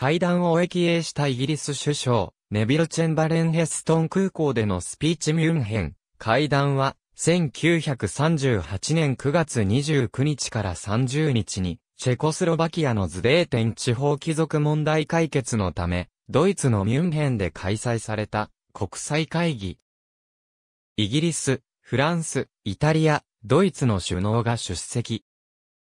会談を駅営したイギリス首相、ネビル・チェンバレン・ヘストン空港でのスピーチミュンヘン。会談は、1938年9月29日から30日に、チェコスロバキアのズデーテン地方貴族問題解決のため、ドイツのミュンヘンで開催された国際会議。イギリス、フランス、イタリア、ドイツの首脳が出席。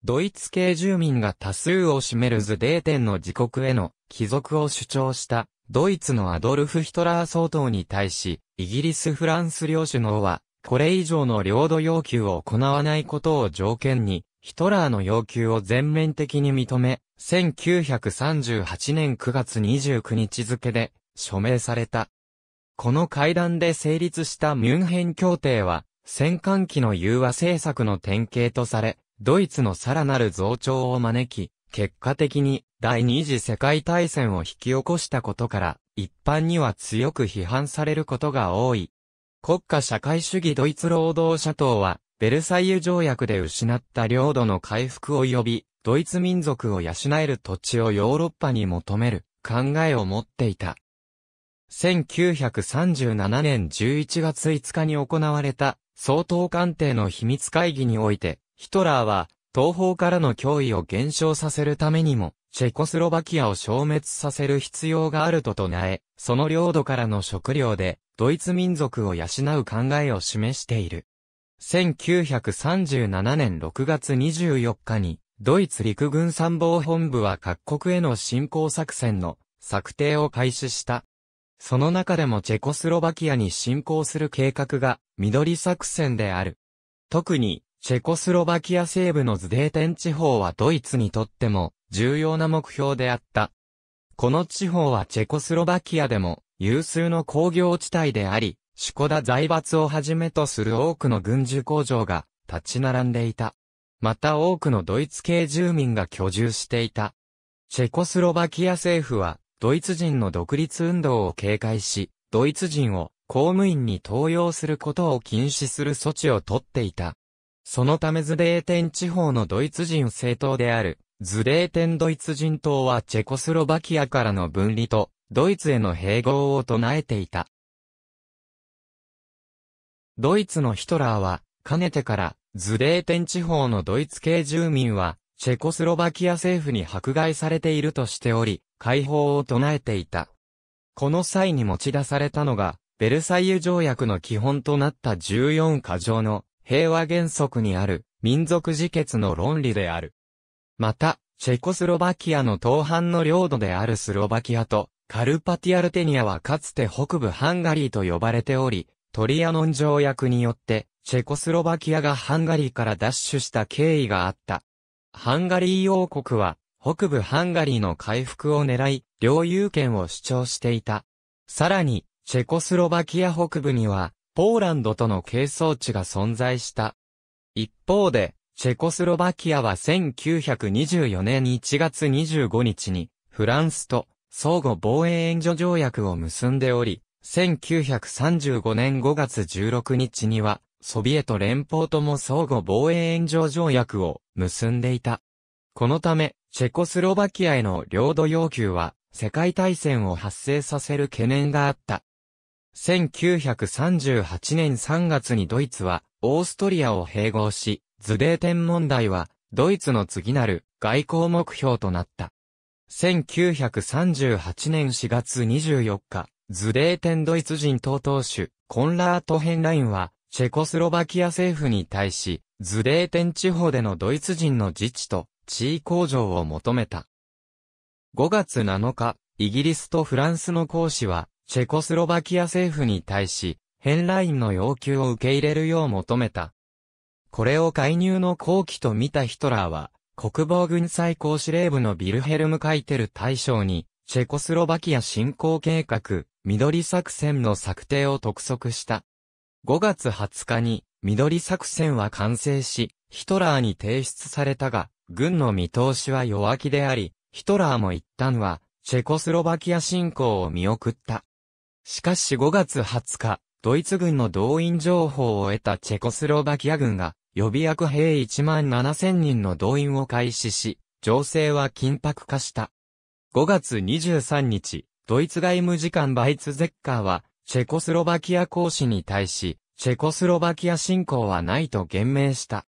ドイツ系住民が多数を占めるズデーテンの自国への貴属を主張したドイツのアドルフ・ヒトラー総統に対し、イギリス・フランス両首脳は、これ以上の領土要求を行わないことを条件に、ヒトラーの要求を全面的に認め、1938年9月29日付で署名された。この会談で成立したミュンヘン協定は、戦艦機の融和政策の典型とされ、ドイツのさらなる増長を招き、結果的に第二次世界大戦を引き起こしたことから、一般には強く批判されることが多い。国家社会主義ドイツ労働者党は、ベルサイユ条約で失った領土の回復を呼び、ドイツ民族を養える土地をヨーロッパに求める考えを持っていた。1937年11月5日に行われた総統官邸の秘密会議において、ヒトラーは東方からの脅威を減少させるためにも、チェコスロバキアを消滅させる必要があると唱え、その領土からの食料で、ドイツ民族を養う考えを示している。1937年6月24日に、ドイツ陸軍参謀本部は各国への侵攻作戦の策定を開始した。その中でもチェコスロバキアに侵攻する計画が緑作戦である。特に、チェコスロバキア西部のズデーテン地方はドイツにとっても重要な目標であった。この地方はチェコスロバキアでも有数の工業地帯であり、シュコダ財閥をはじめとする多くの軍需工場が立ち並んでいた。また多くのドイツ系住民が居住していた。チェコスロバキア政府は、ドイツ人の独立運動を警戒し、ドイツ人を公務員に登用することを禁止する措置をとっていた。そのためズデーテン地方のドイツ人政党である、ズレーテンドイツ人党はチェコスロバキアからの分離と、ドイツへの併合を唱えていた。ドイツのヒトラーは、かねてから、ズレーテン地方のドイツ系住民は、チェコスロバキア政府に迫害されているとしており、解放を唱えていた。この際に持ち出されたのが、ベルサイユ条約の基本となった14カ条の平和原則にある民族自決の論理である。また、チェコスロバキアの東半の領土であるスロバキアと、カルパティアルテニアはかつて北部ハンガリーと呼ばれており、トリアノン条約によって、チェコスロバキアがハンガリーから奪取した経緯があった。ハンガリー王国は、北部ハンガリーの回復を狙い、領有権を主張していた。さらに、チェコスロバキア北部には、ポーランドとの係争地が存在した。一方で、チェコスロバキアは1924年1月25日に、フランスと相互防衛援助条約を結んでおり、1935年5月16日には、ソビエト連邦とも相互防衛援助条約を結んでいた。このため、チェコスロバキアへの領土要求は、世界大戦を発生させる懸念があった。1938年3月にドイツは、オーストリアを併合し、ズデーテン問題は、ドイツの次なる外交目標となった。1938年4月24日、ズデーテンドイツ人党党首、コンラート・ヘンラインは、チェコスロバキア政府に対し、ズデーテン地方でのドイツ人の自治と地位向上を求めた。5月7日、イギリスとフランスの公使は、チェコスロバキア政府に対し、ヘンラインの要求を受け入れるよう求めた。これを介入の後期と見たヒトラーは、国防軍最高司令部のビルヘルム・カイテル大将に、チェコスロバキア侵攻計画、緑作戦の策定を督促した。5月20日に、緑作戦は完成し、ヒトラーに提出されたが、軍の見通しは弱気であり、ヒトラーも一旦は、チェコスロバキア侵攻を見送った。しかし5月20日、ドイツ軍の動員情報を得たチェコスロバキア軍が、予備役兵1万7千人の動員を開始し、情勢は緊迫化した。5月23日、ドイツ外務次官バイツゼッカーは、チェコスロバキア公使に対し、チェコスロバキア侵攻はないと言明した。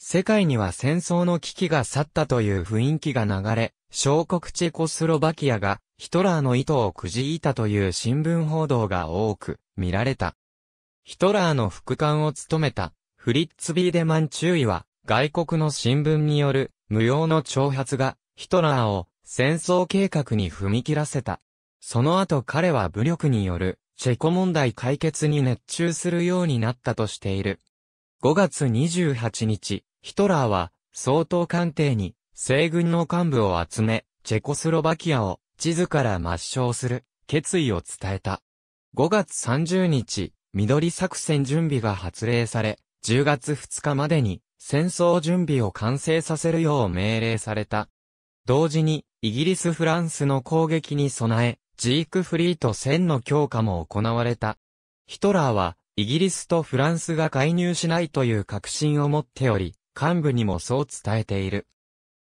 世界には戦争の危機が去ったという雰囲気が流れ、小国チェコスロバキアがヒトラーの意図をくじいたという新聞報道が多く見られた。ヒトラーの副官を務めたフリッツ・ビーデマン注意は、外国の新聞による無用の挑発が、ヒトラーを戦争計画に踏み切らせた。その後彼は武力によるチェコ問題解決に熱中するようになったとしている。5月28日、ヒトラーは総統官邸に西軍の幹部を集め、チェコスロバキアを地図から抹消する決意を伝えた。5月30日、緑作戦準備が発令され、10月2日までに戦争準備を完成させるよう命令された。同時に、イギリス・フランスの攻撃に備え、ジークフリート戦の強化も行われた。ヒトラーは、イギリスとフランスが介入しないという確信を持っており、幹部にもそう伝えている。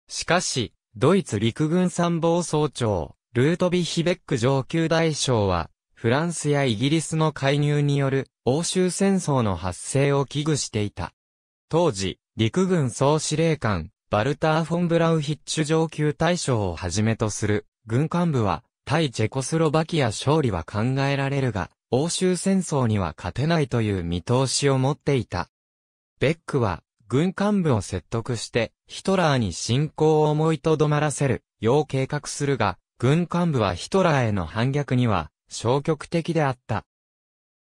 しかし、ドイツ陸軍参謀総長、ルートビヒベック上級大将は、フランスやイギリスの介入による欧州戦争の発生を危惧していた。当時、陸軍総司令官、バルター・フォン・ブラウヒッチュ上級大将をはじめとする軍幹部は、対チェコスロバキア勝利は考えられるが、欧州戦争には勝てないという見通しを持っていた。ベックは、軍幹部を説得して、ヒトラーに侵攻を思いとどまらせる、よう計画するが、軍幹部はヒトラーへの反逆には、消極的であった。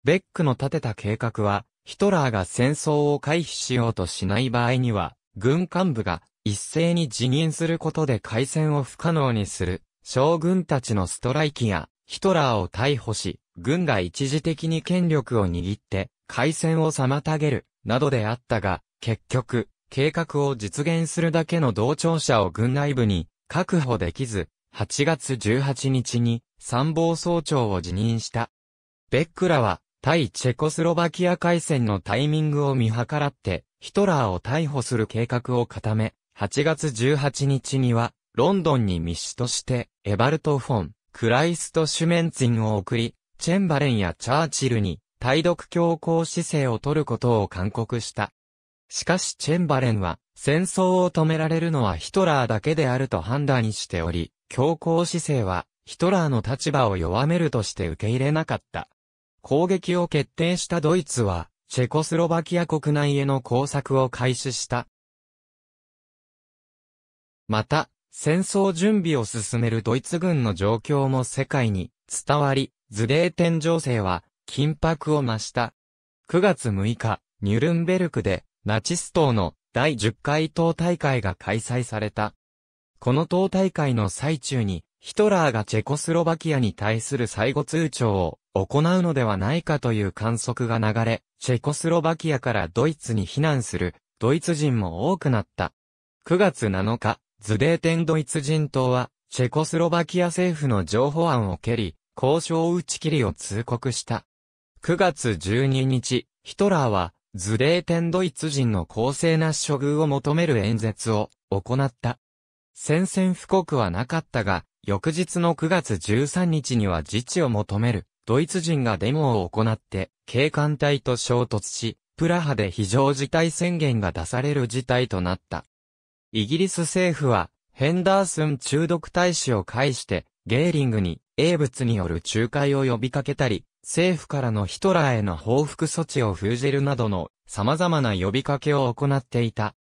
ベックの立てた計画は、ヒトラーが戦争を回避しようとしない場合には、軍幹部が一斉に辞任することで開戦を不可能にする、将軍たちのストライキや、ヒトラーを逮捕し、軍が一時的に権力を握って、開戦を妨げる、などであったが、結局、計画を実現するだけの同調者を軍内部に確保できず、8月18日に参謀総長を辞任した。ベックらは、対チェコスロバキア海戦のタイミングを見計らって、ヒトラーを逮捕する計画を固め、8月18日には、ロンドンに密使として、エバルト・フォン、クライスト・シュメンツィンを送り、チェンバレンやチャーチルに、対独強硬姿勢を取ることを勧告した。しかしチェンバレンは、戦争を止められるのはヒトラーだけであると判断しており、強硬姿勢はヒトラーの立場を弱めるとして受け入れなかった。攻撃を決定したドイツは、チェコスロバキア国内への工作を開始した。また、戦争準備を進めるドイツ軍の状況も世界に伝わり、ズデーテン情勢は緊迫を増した。9月6日、ニュルンベルクでナチス党の第10回党大会が開催された。この党大会の最中にヒトラーがチェコスロバキアに対する最後通帳を行うのではないかという観測が流れ、チェコスロバキアからドイツに避難するドイツ人も多くなった。9月7日、ズデーテンドイツ人党は、チェコスロバキア政府の情報案を蹴り、交渉打ち切りを通告した。9月12日、ヒトラーは、ズデーテンドイツ人の公正な処遇を求める演説を行った。宣戦布告はなかったが、翌日の9月13日には自治を求める、ドイツ人がデモを行って、警官隊と衝突し、プラハで非常事態宣言が出される事態となった。イギリス政府は、ヘンダースン中毒大使を介して、ゲーリングに、英物による仲介を呼びかけたり、政府からのヒトラーへの報復措置を封じるなどの様々な呼びかけを行っていた。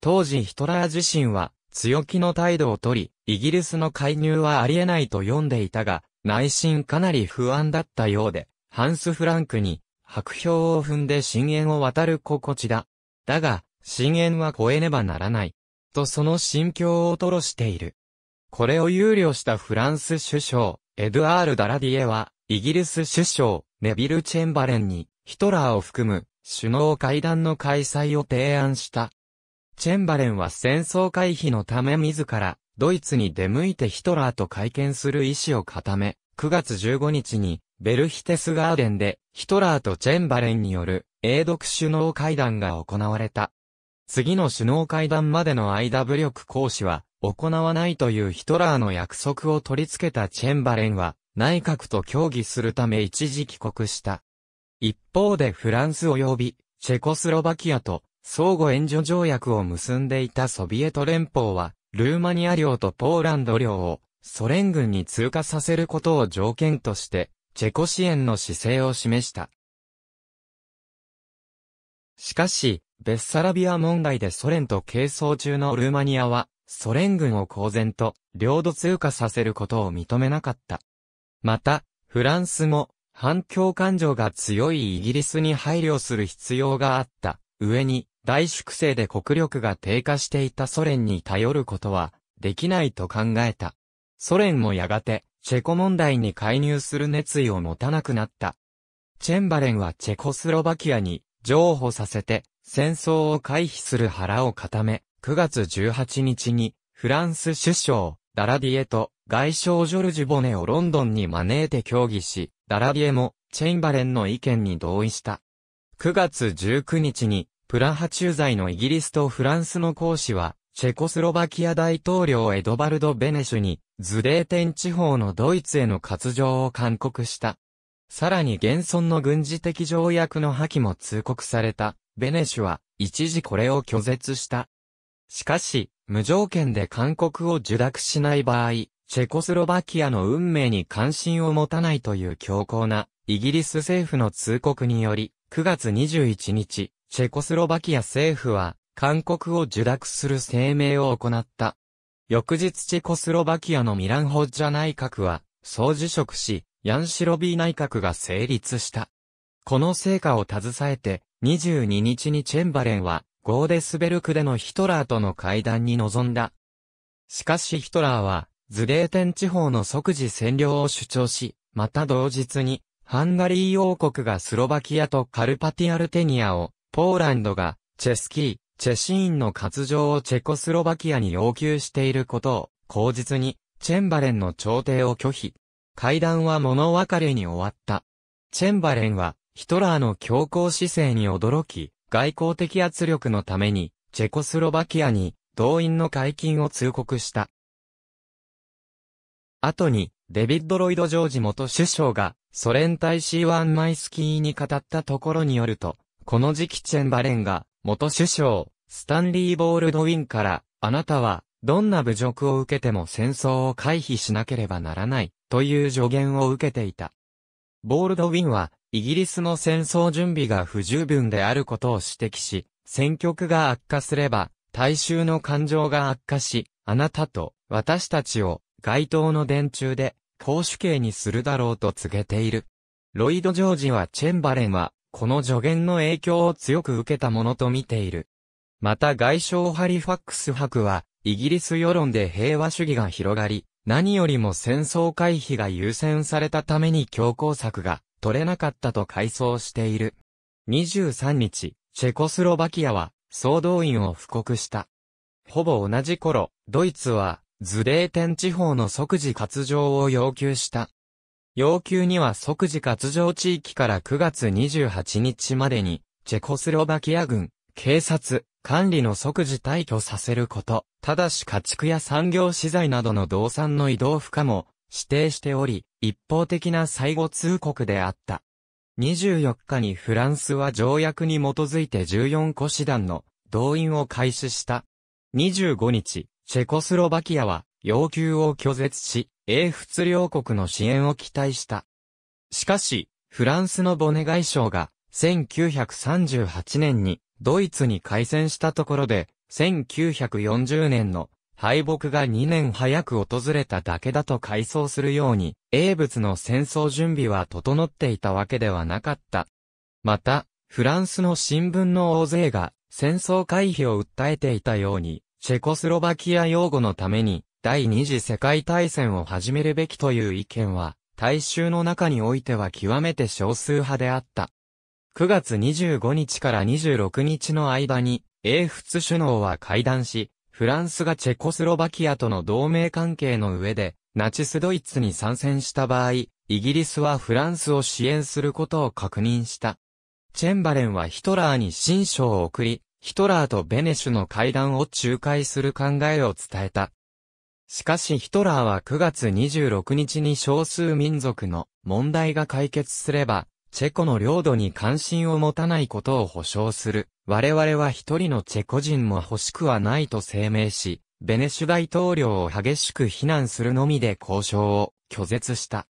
当時ヒトラー自身は強気の態度をとり、イギリスの介入はありえないと読んでいたが、内心かなり不安だったようで、ハンス・フランクに、白氷を踏んで深淵を渡る心地だ。だが、深淵は越えねばならない。とその心境を吐露している。これを憂慮したフランス首相、エドアール・ダラディエは、イギリス首相、ネビル・チェンバレンに、ヒトラーを含む、首脳会談の開催を提案した。チェンバレンは戦争回避のため自ら、ドイツに出向いてヒトラーと会見する意思を固め、9月15日に、ベルヒテスガーデンで、ヒトラーとチェンバレンによる、英独首脳会談が行われた。次の首脳会談までの間武力行使は、行わないというヒトラーの約束を取り付けたチェンバレンは、内閣と協議するため一時帰国した。一方でフランス及び、チェコスロバキアと、相互援助条約を結んでいたソビエト連邦は、ルーマニア領とポーランド領をソ連軍に通過させることを条件として、チェコ支援の姿勢を示した。しかし、ベッサラビア問題でソ連と係争中のルーマニアは、ソ連軍を公然と領土通過させることを認めなかった。また、フランスも反共感情が強いイギリスに配慮する必要があった。上に、大粛清で国力が低下していたソ連に頼ることはできないと考えた。ソ連もやがてチェコ問題に介入する熱意を持たなくなった。チェンバレンはチェコスロバキアに譲歩させて戦争を回避する腹を固め、9月18日にフランス首相ダラディエと外相ジョルジュ・ボネをロンドンに招いて協議し、ダラディエもチェンバレンの意見に同意した。9月19日にプラハ駐在のイギリスとフランスの講師は、チェコスロバキア大統領エドバルド・ベネシュに、ズデーテン地方のドイツへの割譲を勧告した。さらに現存の軍事的条約の破棄も通告された、ベネシュは、一時これを拒絶した。しかし、無条件で勧告を受諾しない場合、チェコスロバキアの運命に関心を持たないという強硬な、イギリス政府の通告により、9月21日、チェコスロバキア政府は、韓国を受諾する声明を行った。翌日チェコスロバキアのミランホッジャ内閣は、総辞職し、ヤンシロビー内閣が成立した。この成果を携えて、22日にチェンバレンは、ゴーデスベルクでのヒトラーとの会談に臨んだ。しかしヒトラーは、ズデーテン地方の即時占領を主張し、また同日に、ハンガリー王国がスロバキアとカルパティアルテニアをポーランドが、チェスキー、チェシーンの活動をチェコスロバキアに要求していることを、口実に、チェンバレンの調停を拒否。会談は物別れに終わった。チェンバレンは、ヒトラーの強硬姿勢に驚き、外交的圧力のために、チェコスロバキアに、動員の解禁を通告した。後に、デビッド・ロイド・ジョージ元首相が、ソ連大使ワン・マイスキーに語ったところによると、この時期チェンバレンが、元首相、スタンリー・ボールドウィンから、あなたは、どんな侮辱を受けても戦争を回避しなければならない、という助言を受けていた。ボールドウィンは、イギリスの戦争準備が不十分であることを指摘し、戦局が悪化すれば、大衆の感情が悪化し、あなたと私たちを街頭の電柱で公主刑にするだろうと告げている。ロイド・ジョージはチェンバレンはこの助言の影響を強く受けたものと見ている。また外相ハリファックス博は、イギリス世論で平和主義が広がり、何よりも戦争回避が優先されたために強硬策が取れなかったと回想している。23日、チェコスロバキアは総動員を布告した。ほぼ同じ頃、ドイツはズレーテン地方の即時割譲を要求した。要求には即時割動地域から9月28日までに、チェコスロバキア軍、警察、管理の即時退去させること、ただし家畜や産業資材などの動産の移動不可も指定しており、一方的な最後通告であった。24日にフランスは条約に基づいて14個師団の動員を開始した。25日、チェコスロバキアは要求を拒絶し、英仏両国の支援を期待した。しかし、フランスのボネ外相が、1938年にドイツに開戦したところで、1940年の敗北が2年早く訪れただけだと回想するように、英仏の戦争準備は整っていたわけではなかった。また、フランスの新聞の大勢が戦争回避を訴えていたように、チェコスロバキア擁護のために、第二次世界大戦を始めるべきという意見は、大衆の中においては極めて少数派であった。9月25日から26日の間に、英仏首脳は会談し、フランスがチェコスロバキアとの同盟関係の上で、ナチスドイツに参戦した場合、イギリスはフランスを支援することを確認した。チェンバレンはヒトラーに新書を送り、ヒトラーとベネシュの会談を仲介する考えを伝えた。しかしヒトラーは9月26日に少数民族の問題が解決すれば、チェコの領土に関心を持たないことを保証する。我々は一人のチェコ人も欲しくはないと声明し、ベネシュ大統領を激しく非難するのみで交渉を拒絶した。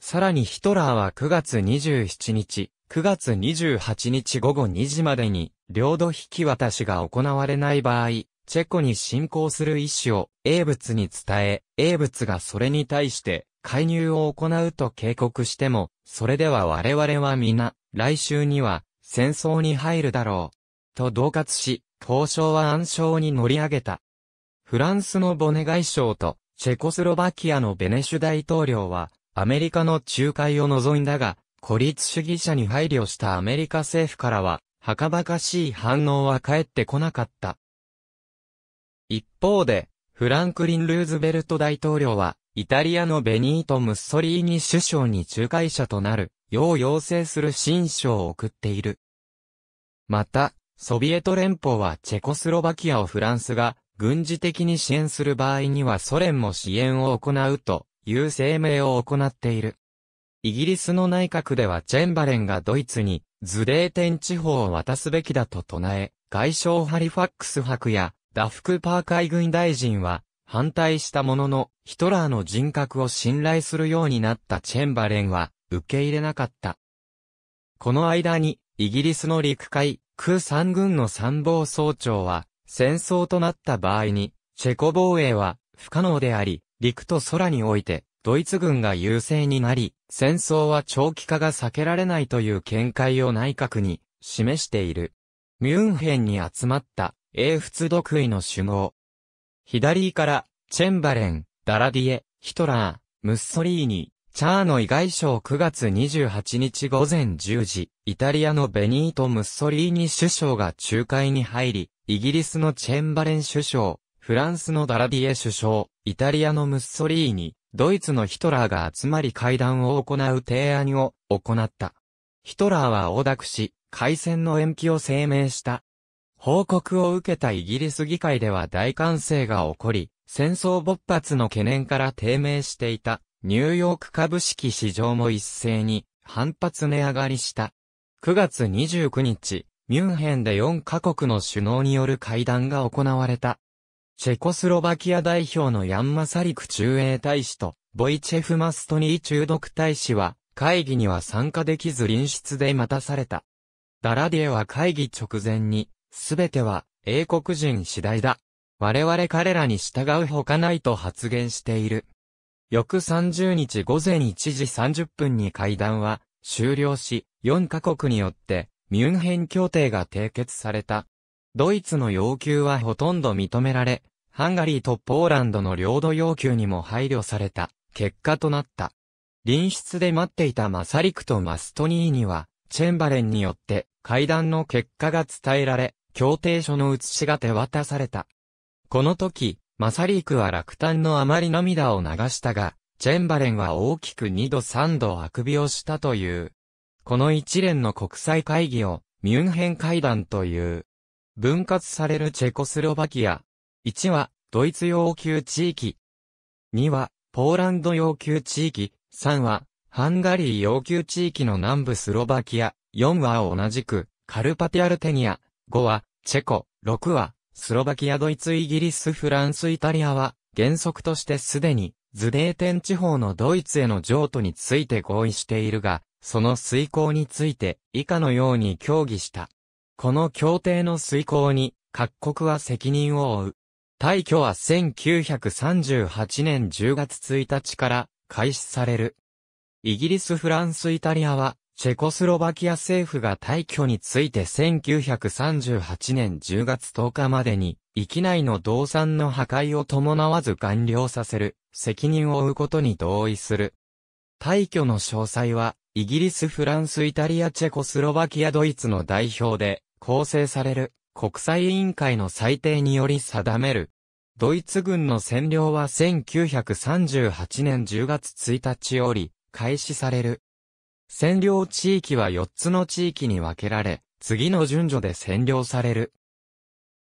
さらにヒトラーは9月27日、9月28日午後2時までに、領土引き渡しが行われない場合、チェコに侵攻する意思を英仏に伝え、英仏がそれに対して介入を行うと警告しても、それでは我々は皆、来週には戦争に入るだろう。と同喝し、交渉は暗礁に乗り上げた。フランスのボネ外相と、チェコスロバキアのベネシュ大統領は、アメリカの仲介を望んだが、孤立主義者に配慮したアメリカ政府からは、はかばかしい反応は返ってこなかった。一方で、フランクリン・ルーズベルト大統領は、イタリアのベニート・ムッソリーニ首相に仲介者となる、よう要請する新書を送っている。また、ソビエト連邦はチェコスロバキアをフランスが軍事的に支援する場合にはソ連も支援を行うという声明を行っている。イギリスの内閣ではチェンバレンがドイツにズデーテン地方を渡すべきだと唱え、外相ハリファックス博やダフクパー海軍大臣は反対したものの、ヒトラーの人格を信頼するようになったチェンバレンは受け入れなかった。この間に、イギリスの陸海、空三軍の参謀総長は、戦争となった場合に、チェコ防衛は不可能であり、陸と空において、ドイツ軍が優勢になり、戦争は長期化が避けられないという見解を内閣に示している。ミュンヘンに集まった英仏独位の首脳。左から、チェンバレン、ダラディエ、ヒトラー、ムッソリーニ、チャーノイ外相9月28日午前10時、イタリアのベニート・ムッソリーニ首相が仲介に入り、イギリスのチェンバレン首相、フランスのダラディエ首相、イタリアのムッソリーニ、ドイツのヒトラーが集まり会談を行う提案を行った。ヒトラーは横諾し、開戦の延期を声明した。報告を受けたイギリス議会では大歓声が起こり、戦争勃発の懸念から低迷していたニューヨーク株式市場も一斉に反発値上がりした。9月29日、ミュンヘンで4カ国の首脳による会談が行われた。チェコスロバキア代表のヤンマサリク中英大使と、ボイチェフ・マストニー中毒大使は、会議には参加できず臨出で待たされた。ダラディエは会議直前に、すべては英国人次第だ。我々彼らに従うほかないと発言している。翌30日午前1時30分に会談は終了し、4カ国によってミュンヘン協定が締結された。ドイツの要求はほとんど認められ、ハンガリーとポーランドの領土要求にも配慮された結果となった。隣室で待っていたマサリクとマストニーには、チェンバレンによって会談の結果が伝えられ、協定書の写しが手渡された。この時、マサリークは落胆のあまり涙を流したが、チェンバレンは大きく二度三度あくびをしたという。この一連の国際会議を、ミュンヘン会談という。分割されるチェコスロバキア。1は、ドイツ要求地域。2は、ポーランド要求地域。3は、ハンガリー要求地域の南部スロバキア。4は同じく、カルパティアルテニア。5は、チェコ、6は、スロバキア、ドイツ、イギリス、フランス、イタリアは、原則としてすでに、ズデーテン地方のドイツへの譲渡について合意しているが、その遂行について、以下のように協議した。この協定の遂行に、各国は責任を負う。退去は1938年10月1日から開始される。イギリス、フランス、イタリアは、チェコスロバキア政府が退去について1938年10月10日までに、域内の動産の破壊を伴わず完了させる、責任を負うことに同意する。退去の詳細は、イギリス、フランス、イタリア、チェコスロバキア、ドイツの代表で、構成される、国際委員会の裁定により定める。ドイツ軍の占領は1938年10月1日より、開始される。占領地域は4つの地域に分けられ、次の順序で占領される。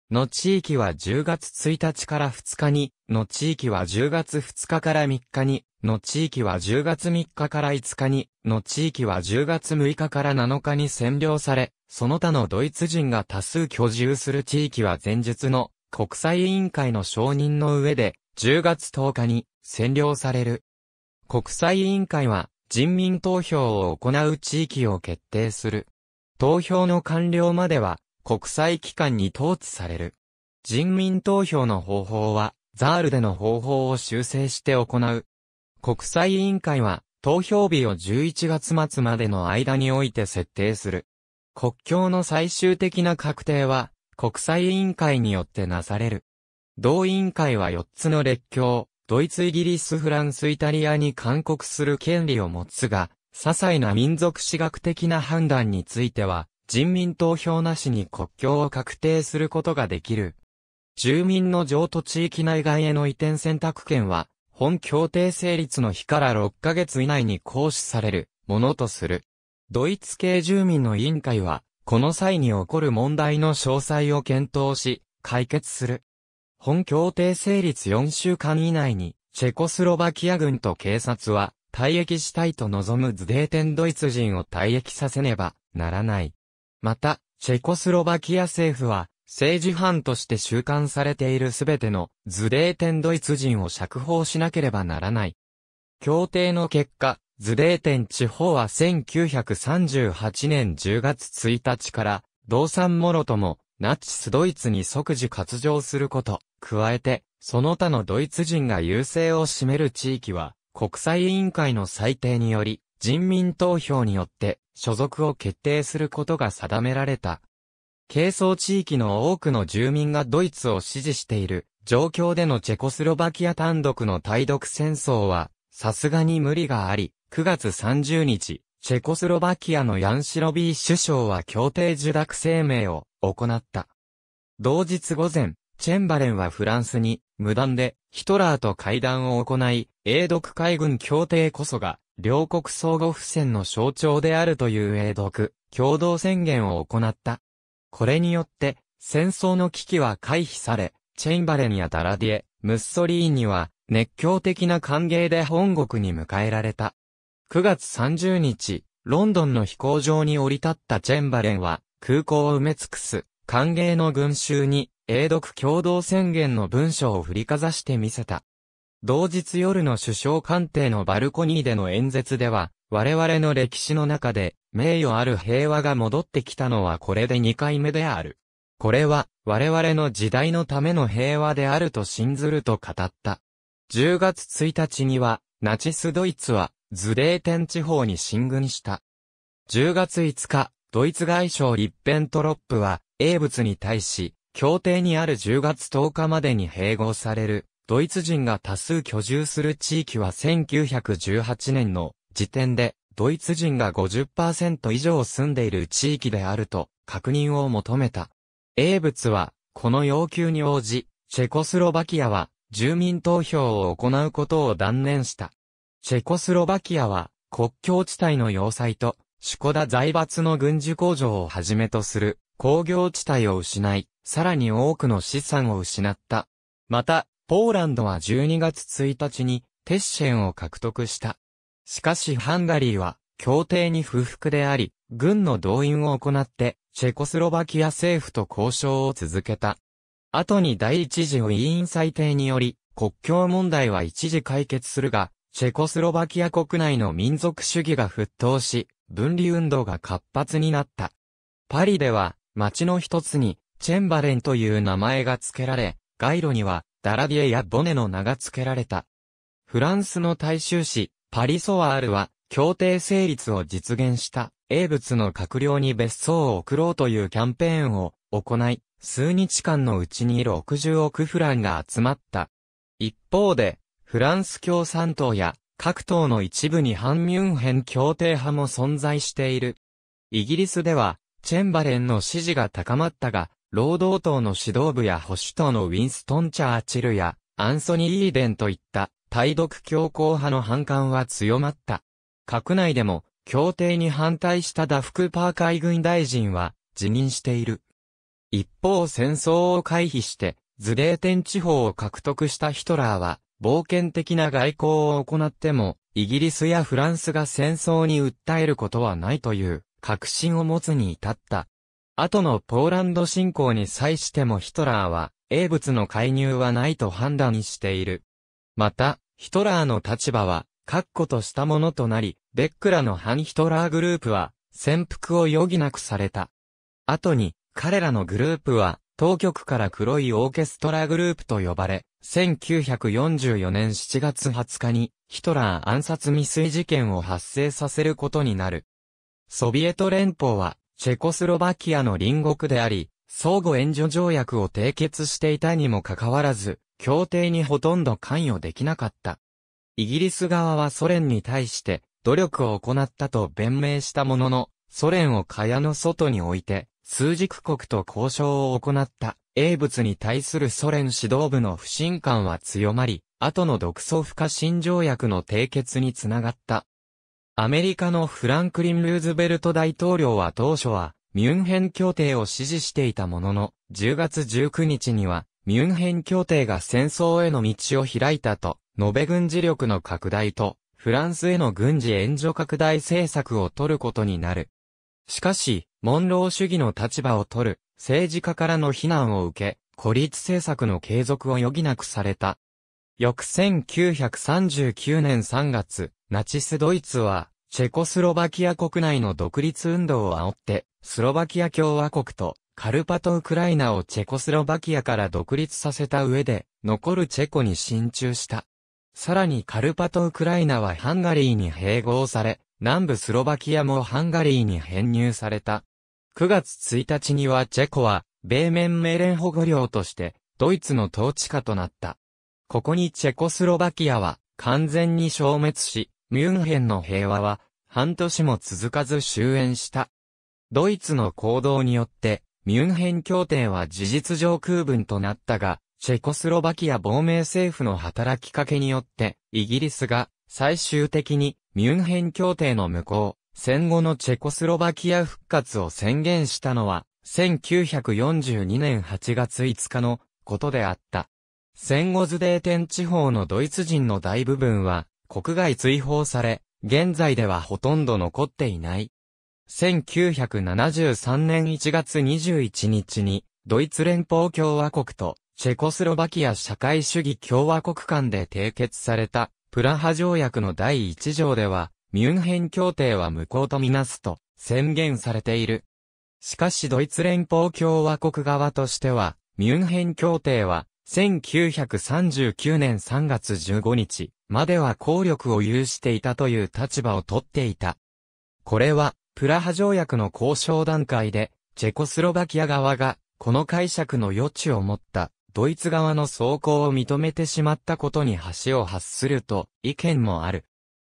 の地域は10月1日から2日に、の地域は10月2日から3日に、の地域は10月3日から5日に、の地域は10月6日から7日に占領され、その他のドイツ人が多数居住する地域は前述の国際委員会の承認の上で、10月10日に占領される。国際委員会は人民投票を行う地域を決定する。投票の完了までは国際機関に統治される。人民投票の方法はザールでの方法を修正して行う。国際委員会は投票日を11月末までの間において設定する。国境の最終的な確定は国際委員会によってなされる。同委員会は4つの列強、ドイツイギリスフランスイタリアに勧告する権利を持つが、些細な民族史学的な判断については、人民投票なしに国境を確定することができる。住民の譲渡地域内外への移転選択権は、本協定成立の日から6ヶ月以内に行使されるものとする。ドイツ系住民の委員会は、この際に起こる問題の詳細を検討し、解決する。本協定成立4週間以内に、チェコスロバキア軍と警察は、退役したいと望むズデーテンドイツ人を退役させねばならない。また、チェコスロバキア政府は、政治犯として収監されているすべてのズデーテンドイツ人を釈放しなければならない。協定の結果、ズデーテン地方は1938年10月1日から、同産もとも、ナチスドイツに即時割譲すること加えて、その他のドイツ人が優勢を占める地域は、国際委員会の裁定により、人民投票によって所属を決定することが定められた。係争地域の多くの住民がドイツを支持している状況でのチェコスロバキア単独の対独戦争は、さすがに無理があり、9月30日、チェコスロバキアのヤンシロビー首相は協定受諾声明を行った。同日午前、チェンバレンはフランスに、無断で、ヒトラーと会談を行い、英独海軍協定こそが、両国相互不戦の象徴であるという英独、共同宣言を行った。これによって、戦争の危機は回避され、チェンバレンやダラディエ、ムッソリーニは、熱狂的な歓迎で本国に迎えられた。9月30日、ロンドンの飛行場に降り立ったチェンバレンは、空港を埋め尽くす、歓迎の群衆に、英独共同宣言の文書を振りかざしてみせた。同日夜の首相官邸のバルコニーでの演説では、我々の歴史の中で、名誉ある平和が戻ってきたのはこれで2回目である。これは、我々の時代のための平和であると信ずると語った。10月1日には、ナチスドイツは、ズレーテン地方に進軍した。10月5日、ドイツ外相リッペントロップは、英仏に対し、協定にある10月10日までに併合される、ドイツ人が多数居住する地域は1918年の時点で、ドイツ人が50%以上住んでいる地域であると確認を求めた。英仏は、この要求に応じ、チェコスロバキアは、住民投票を行うことを断念した。チェコスロバキアは、国境地帯の要塞と、シュコダ財閥の軍需工場をはじめとする工業地帯を失い、さらに多くの資産を失った。また、ポーランドは12月1日に、テッシェンを獲得した。しかしハンガリーは、協定に不服であり、軍の動員を行って、チェコスロバキア政府と交渉を続けた。後に第一次委員裁定により、国境問題は一時解決するが、チェコスロバキア国内の民族主義が沸騰し、分離運動が活発になった。パリでは、街の一つに、チェンバレンという名前が付けられ、街路には、ダラディエやボネの名が付けられた。フランスの大衆紙、パリソワールは、協定成立を実現した、英仏の閣僚に別荘を送ろうというキャンペーンを行い、数日間のうちに60億フランが集まった。一方で、フランス共産党や各党の一部に反ミュンヘン協定派も存在している。イギリスでは、チェンバレンの支持が高まったが、労働党の指導部や保守党のウィンストン・チャーチルやアンソニー・イーデンといった対独強硬派の反感は強まった。閣内でも協定に反対したダフクパー海軍大臣は辞任している。一方戦争を回避してズデーテン地方を獲得したヒトラーは冒険的な外交を行ってもイギリスやフランスが戦争に訴えることはないという確信を持つに至った。後のポーランド侵攻に際してもヒトラーは、英仏の介入はないと判断している。また、ヒトラーの立場は、確固としたものとなり、ベックラの反ヒトラーグループは、潜伏を余儀なくされた。後に、彼らのグループは、当局から黒いオーケストラグループと呼ばれ、1944年7月20日に、ヒトラー暗殺未遂事件を発生させることになる。ソビエト連邦は、チェコスロバキアの隣国であり、相互援助条約を締結していたにもかかわらず、協定にほとんど関与できなかった。イギリス側はソ連に対して努力を行ったと弁明したものの、ソ連を蚊帳の外に置いて、数軸国と交渉を行った、英仏に対するソ連指導部の不信感は強まり、後の独ソ不可侵条約の締結につながった。アメリカのフランクリン・ルーズベルト大統領は当初は、ミュンヘン協定を支持していたものの、10月19日には、ミュンヘン協定が戦争への道を開いたと、延べ軍事力の拡大と、フランスへの軍事援助拡大政策を取ることになる。しかし、モンロー主義の立場を取る、政治家からの非難を受け、孤立政策の継続を余儀なくされた。翌1939年3月、ナチスドイツは、チェコスロバキア国内の独立運動を煽って、スロバキア共和国とカルパト・ウクライナをチェコスロバキアから独立させた上で、残るチェコに進駐した。さらにカルパト・ウクライナはハンガリーに併合され、南部スロバキアもハンガリーに編入された。9月1日にはチェコは、米面メレン保護領として、ドイツの統治下となった。ここにチェコスロバキアは、完全に消滅し、ミュンヘンの平和は、半年も続かず終焉した。ドイツの行動によって、ミュンヘン協定は事実上空分となったが、チェコスロバキア亡命政府の働きかけによって、イギリスが最終的にミュンヘン協定の無効、戦後のチェコスロバキア復活を宣言したのは、1942年8月5日のことであった。戦後ズデーテン地方のドイツ人の大部分は、国外追放され、現在ではほとんど残っていない。1973年1月21日に、ドイツ連邦共和国とチェコスロバキア社会主義共和国間で締結された、プラハ条約の第1条では、ミュンヘン協定は無効とみなすと宣言されている。しかしドイツ連邦共和国側としては、ミュンヘン協定は1939年3月15日、までは効力を有していたという立場をとっていた。これは、プラハ条約の交渉段階で、チェコスロバキア側が、この解釈の余地を持った、ドイツ側の走行を認めてしまったことに橋を発すると、意見もある。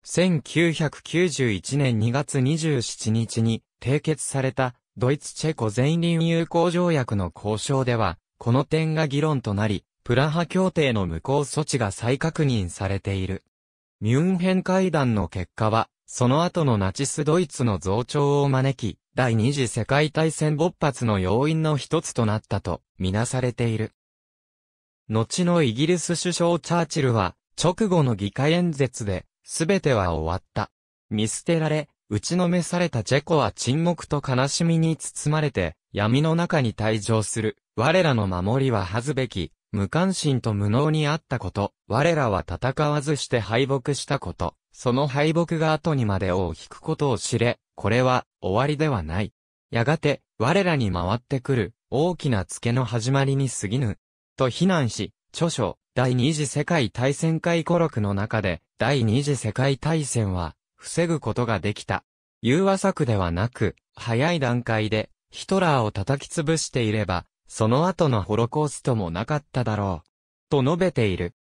1991年2月27日に、締結された、ドイツチェコ全輪友好条約の交渉では、この点が議論となり、プラハ協定の無効措置が再確認されている。ミュンヘン会談の結果は、その後のナチスドイツの増長を招き、第二次世界大戦勃発の要因の一つとなったと、みなされている。後のイギリス首相チャーチルは、直後の議会演説で、すべては終わった。見捨てられ、打ちのめされたチェコは沈黙と悲しみに包まれて、闇の中に退場する。我らの守りは恥ずべき、無関心と無能にあったこと、我らは戦わずして敗北したこと、その敗北が後にまで尾を引くことを知れ、これは終わりではない。やがて、我らに回ってくる、大きな付けの始まりに過ぎぬ。と非難し、著書、第二次世界大戦回顧録の中で、第二次世界大戦は、防ぐことができた。融和策ではなく、早い段階で、ヒトラーを叩き潰していれば、その後のホロコーストもなかっただろう。と述べている。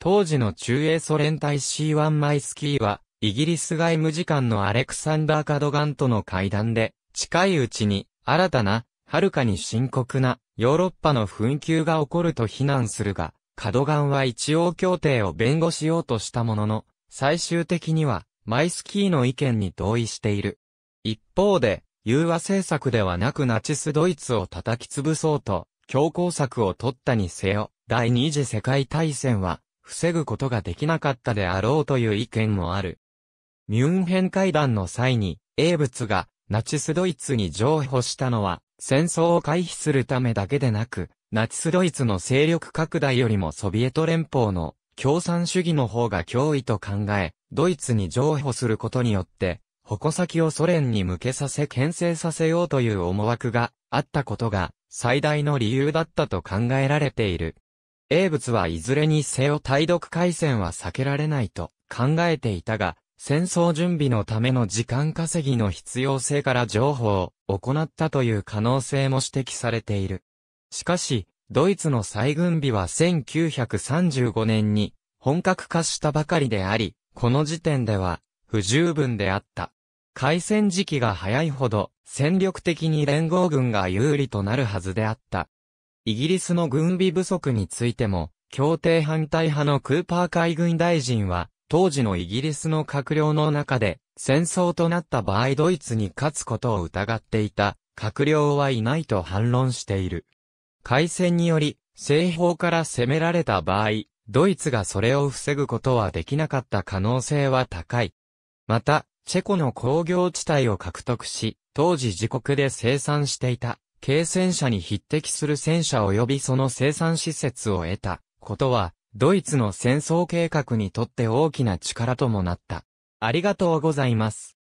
当時の中英ソ連隊 C1 マイスキーは、イギリス外務次官のアレクサンダー・カドガンとの会談で、近いうちに、新たな、はるかに深刻な、ヨーロッパの紛糾が起こると非難するが、カドガンは一応協定を弁護しようとしたものの、最終的には、マイスキーの意見に同意している。一方で、融和政策ではなくナチスドイツを叩き潰そうと、強硬策を取ったにせよ、第二次世界大戦は、防ぐことができなかったであろうという意見もある。ミュンヘン会談の際に、英仏がナチスドイツに譲歩したのは、戦争を回避するためだけでなく、ナチスドイツの勢力拡大よりもソビエト連邦の共産主義の方が脅威と考え、ドイツに譲歩することによって、矛先をソ連に向けさせ牽制させようという思惑があったことが最大の理由だったと考えられている。英仏はいずれにせよ対独回戦は避けられないと考えていたが、戦争準備のための時間稼ぎの必要性から情報を行ったという可能性も指摘されている。しかし、ドイツの再軍備は1935年に本格化したばかりであり、この時点では不十分であった。開戦時期が早いほど、戦力的に連合軍が有利となるはずであった。イギリスの軍備不足についても、協定反対派のクーパー海軍大臣は、当時のイギリスの閣僚の中で、戦争となった場合ドイツに勝つことを疑っていた、閣僚はいないと反論している。開戦により、西方から攻められた場合、ドイツがそれを防ぐことはできなかった可能性は高い。また、チェコの工業地帯を獲得し、当時自国で生産していた、軽戦車に匹敵する戦車及びその生産施設を得たことは、ドイツの戦争計画にとって大きな力ともなった。ありがとうございます。